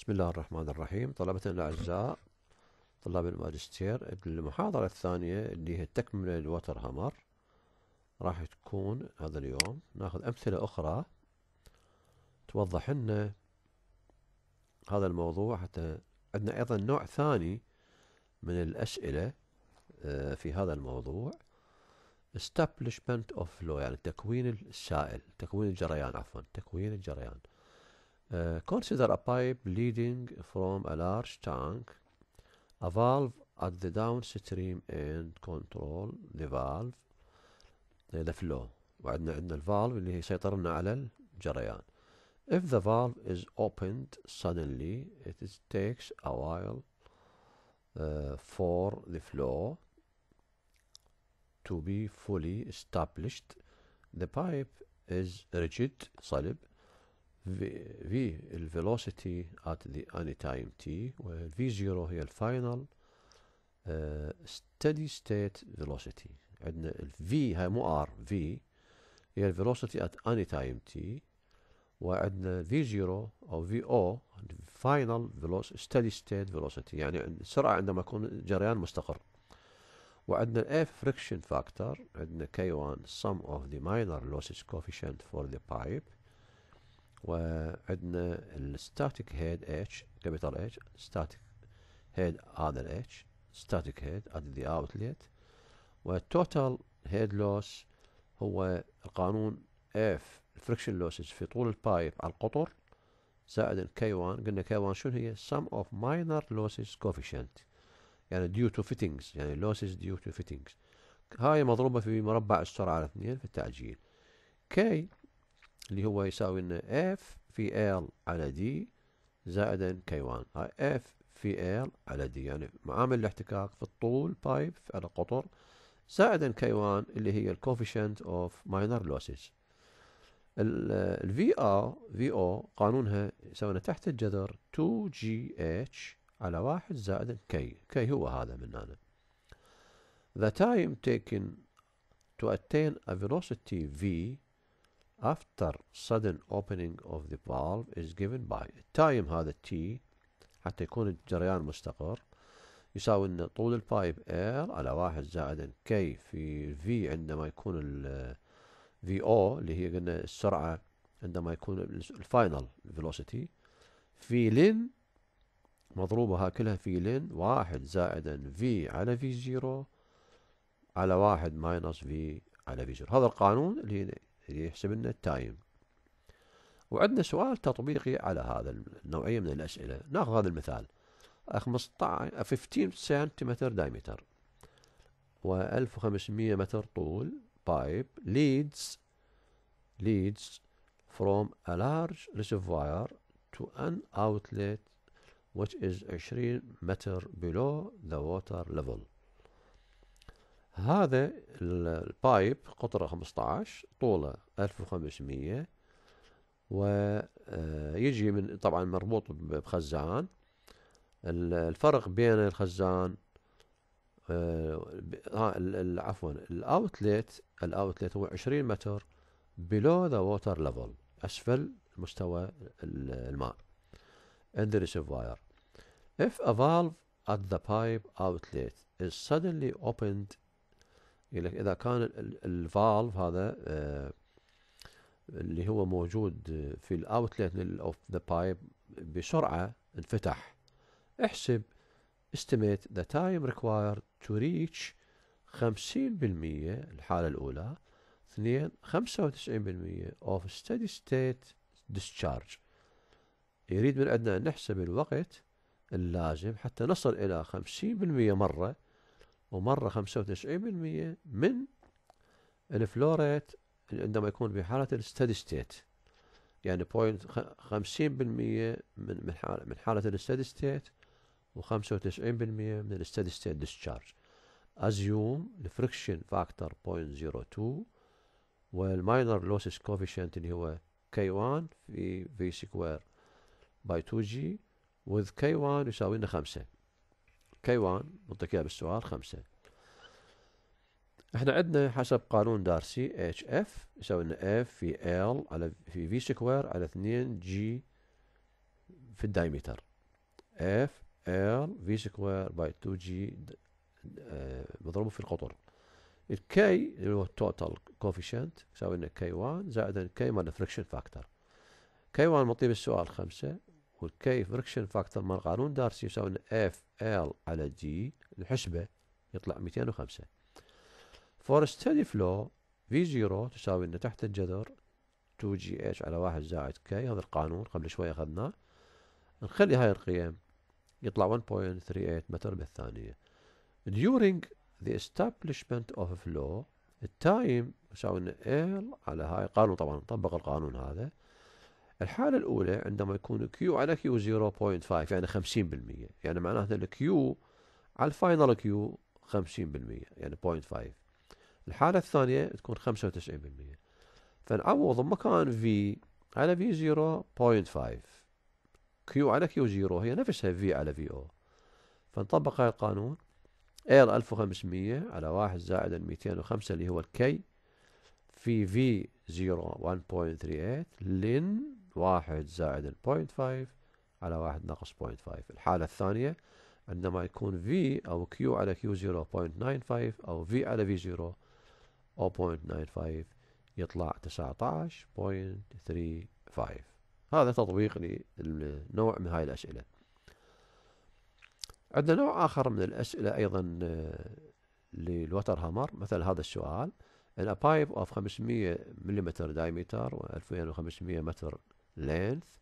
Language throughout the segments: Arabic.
بسم الله الرحمن الرحيم طلبتنا الأعزاء طلاب الماجستير المحاضرة الثانية اللي هي التكملة للوتر هامر راح تكون هذا اليوم ناخذ أمثلة أخرى توضح لنا هذا الموضوع حتى عندنا أيضا نوع ثاني من الأسئلة آه، في هذا الموضوع establishment of flow يعني تكوين السائل تكوين الجريان عفوا تكوين الجريان Uh, consider a pipe leading from a large tank, a valve at the downstream end control the valve uh, the flow وعندنا عندنا الفالف اللي يسيطر on على الجريان if the valve is opened suddenly it is, takes a while uh, for the flow to be fully established the pipe is rigid صلب V ال velocity at the any time t وال V0 هي الفاينل steady state velocity عندنا ال V هاي مو R V هي ال velocity at any time t وعندنا V0 أو VO final velocity steady state velocity يعني السرعة عندما يكون جريان مستقر وعندنا ال F friction factor عندنا K1 sum of the minor losses coefficient for the pipe وعندنا الستاتيك هيد اتش كابيتال اتش ستاتيك هيد هذا الاتش ستاتيك هيد هذا ذا اوتليت والتوتال هيد لوس هو القانون اف الفريكشن لوسز في طول البايب على القطر زائد كي 1 قلنا كي 1 شنو هي sum of minor losses coefficient يعني due to fittings يعني لوسز due to fittings هاي مضروبة في مربع السرعة على اثنين في التعجيل كي اللي هو يساوي لنا اف في ال على دي زائدا كي 1 هاي اف في ال على دي يعني معامل الاحتكاك في الطول بايب على قطر زائدا كي 1 اللي هي الكوفيشنت اوف ماينر لوسز الفي ار في او قانونها يساوينا تحت الجذر 2 جي اتش على واحد زائد كي كي هو هذا من هنا the time taken to attain a velocity v after sudden opening of the valve is given by التايم هذا T حتى يكون الجريان مستقر يساوي ان طول البايب اير على واحد زائد كي في في عندما يكون ال في او اللي هي قلنا السرعة عندما يكون الفاينل فيلوسيتي في لين مضروبة ها كلها في لين واحد زائدا في على في زيرو على واحد ماينص في على في زيرو هذا القانون اللي اللي يحسب لنا التايم وعندنا سؤال تطبيقي على هذا النوعية من الأسئلة ناخذ هذا المثال 15 سنتيمتر دايمتر و 1500 متر طول بايب leads leads from a large reservoir to an outlet which is 20 متر below the water level هذا البايب قطره 15 طوله 1500 ويجي آه، من طبعا مربوط بخزان الفرق بين الخزان ها آه، آه، عفوا الاوتليت الاوتليت هو 20 متر بلو ذا ووتر ليفل اسفل مستوى الماء in the reservoir if a valve at the pipe outlet is suddenly opened يقول لك اذا كان الفالف هذا آه، اللي هو موجود في الاوتلت اوف ذا بايب بسرعه انفتح احسب استيميت ذا تايم ريكوايرد تو ريتش 50% الحالة الأولى اثنين 95% اوف ستيدي ستيت discharge يريد من عندنا أن نحسب الوقت اللازم حتى نصل إلى 50% مرة ومرة خمسة وتسعين بالمية من الفلوريت عندما يكون في حالة الستدي ستيت يعني بوينت خمسين بالمية من من حالة من حالة الستدي ستيت وخمسة وتسعين بالمية من الستدي ستيت ديسشارج أزيوم الفريكشن فاكتور بوينت زيرو تو والماينر لوسس كوفيشنت اللي هو كي 1 في في سكوير باي 2 جي وذ كي 1 يساوي لنا خمسة كيوان متكئة بالسؤال خمسة احنا عندنا حسب قانون دارسي اتش اف يساوي لنا اف في ال على في في سكوير على 2 جي في الدايمتر اف ال في سكوير باي 2 جي آه، مضروب في القطر الكي اللي هو التوتال كوفيشنت يساوي لنا كي 1 زائد كي مال الفريكشن فاكتور كي 1 مطيب السؤال خمسة والكي فريكشن فاكتور مال قانون دارسي يساوي اف ال على جي الحسبة يطلع 205 فور ستدي فلو في زيرو تساوي انه تحت الجذر 2 جي اتش على واحد زائد كي هذا القانون قبل شوي اخذناه نخلي هاي القيم يطلع 1.38 متر بالثانية during the establishment of a flow التايم يساوي ال على هاي قانون طبعا نطبق القانون هذا الحالة الأولى عندما يكون Q على Q 0.5 يعني 50% يعني معناته Q على الفاينل Q 50% يعني 0.5 الحالة الثانية تكون 95% فنعوض مكان V على V 0.5 Q على Q 0 هي نفسها V على VO فنطبق هذا القانون L 1500 على 1 زائد 205 اللي هو الكي في V 0 1.38 لن واحد زائد البوينت فايف على واحد ناقص بوينت فايف الحالة الثانية عندما يكون V أو Q على Q 0.95 أو V على V 0 0.95 يطلع 19.35 هذا تطبيق لنوع من هاي الأسئلة عندنا نوع آخر من الأسئلة أيضا للوتر آه، هامر مثل هذا السؤال ان ا بايب اوف 500 ملم دايمتر و 2500 متر length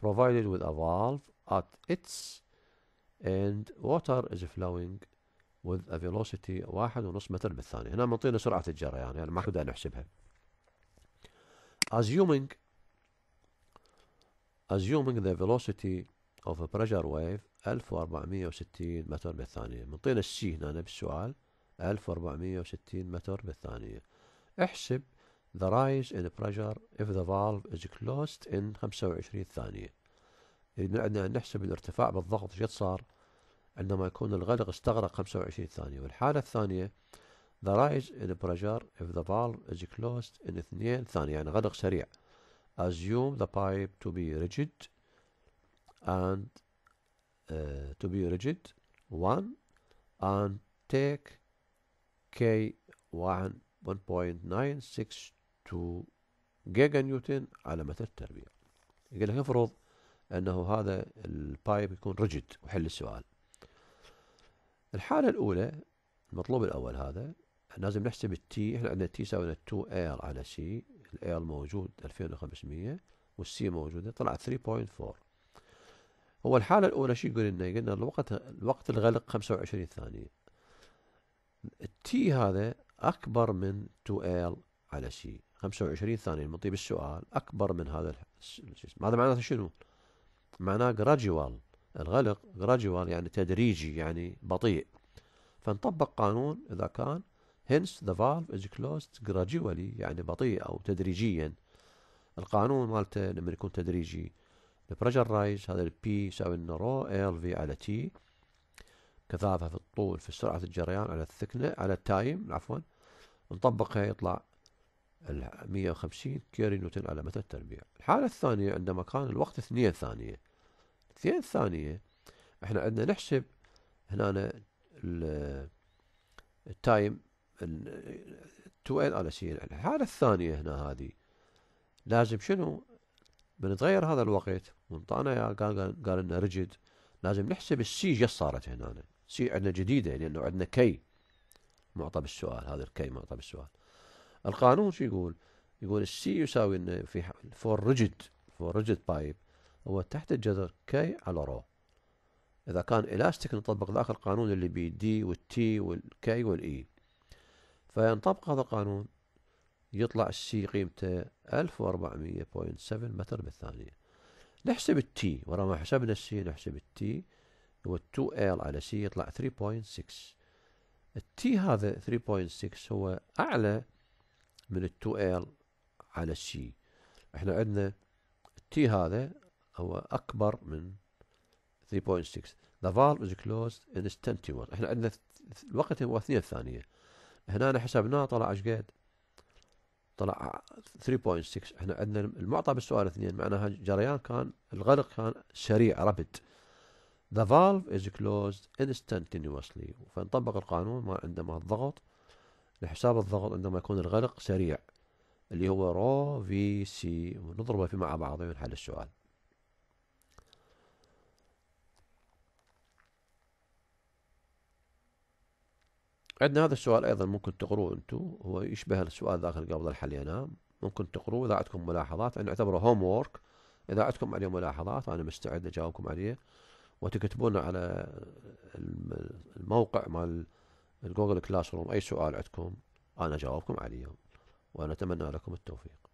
provided with a valve at its end water is flowing with a velocity 1.5 متر بالثانية هنا منطينا سرعة الجريان يعني ما بدنا نحسبها assuming assuming the velocity of a pressure wave 1460 متر بالثانية منطينا السي هنا بالسؤال 1460 متر بالثانية احسب the rise in pressure if the valve is closed in 25 ثانية إذن عندنا أن نحسب الارتفاع بالضغط شو صار عندما يكون الغلق استغرق 25 ثانية والحالة الثانية the rise in pressure if the valve is closed in 2 ثانية يعني غلق سريع assume the pipe to be rigid and uh, to be rigid 1 and take K 1 1.962 2 جيجا نيوتن على متر التربيع يقول لك افرض انه هذا البايب يكون رجد وحل السؤال الحالة الأولى المطلوب الأول هذا لازم نحسب التي احنا عندنا تي يساوي 2 اير على سي الاير موجود 2500 والسي موجودة طلعت 3.4 هو الحالة الأولى شو يقول لنا؟ قلنا الوقت الوقت الغلق 25 ثانية التي هذا أكبر من 2 l على سي 25 ثانية لما نطيب السؤال أكبر من هذا الجسم هذا معناته شنو؟ معناه جراجوال الغلق جراجوال يعني تدريجي يعني بطيء فنطبق قانون إذا كان hence the valve is closed gradually يعني بطيء أو تدريجيا القانون مالته لما يكون تدريجي البريشر رايز هذا البي يساوي لنا رو ال في على تي كثافة في الطول في سرعة الجريان على الثكنة على التايم عفوا نطبقها يطلع 150 كيري نيوتن على متى التربيع الحالة الثانية عندما كان الوقت اثنين ثانية اثنين ثانية احنا عندنا نحسب هنا التايم 2n على سي الحالة الثانية هنا هذه لازم شنو بنتغير هذا الوقت وانطانا قال قال, قال لنا رجد لازم نحسب السي جس صارت هنا سي عندنا جديدة لأنه عندنا كي معطى بالسؤال هذا الكي معطى بالسؤال القانون شو يقول؟ يقول السي يساوي انه في فور ريجد فور ريجد بايب هو تحت الجذر كي على رو إذا كان إلاستيك نطبق ذاك القانون اللي بي دي والتي والكي والإي e. فينطبق هذا القانون يطلع السي قيمته 1400.7 متر بالثانية نحسب التي ورا ما حسبنا السي نحسب التي هو 2 ال على سي يطلع 3.6 التي هذا 3.6 هو أعلى من ال 2 ال على السي احنا عندنا التي هذا هو اكبر من 3.6 the valve is closed instantaneous احنا عندنا الوقت هو 2 ثانية هنا أنا حسبناه طلع ايش قد؟ طلع 3.6 احنا عندنا المعطى بالسؤال 2 معناها جريان كان الغرق كان سريع رابد The valve is closed instantaneously فنطبق القانون ما عندما الضغط لحساب الضغط عندما يكون الغرق سريع اللي هو رو في سي ونضربه في مع بعض ونحل السؤال عندنا هذا السؤال أيضا ممكن تقروه أنتم هو يشبه السؤال ذاك اللي قبل حليناه يعني. ممكن تقروه إذا عندكم ملاحظات أنا أعتبره هوم وورك إذا عندكم عليه ملاحظات أنا مستعد أجاوبكم عليه وتكتبون على الموقع مال الجوجل كلاس روم أي سؤال عندكم أنا جاوبكم عليه وأنا أتمنى لكم التوفيق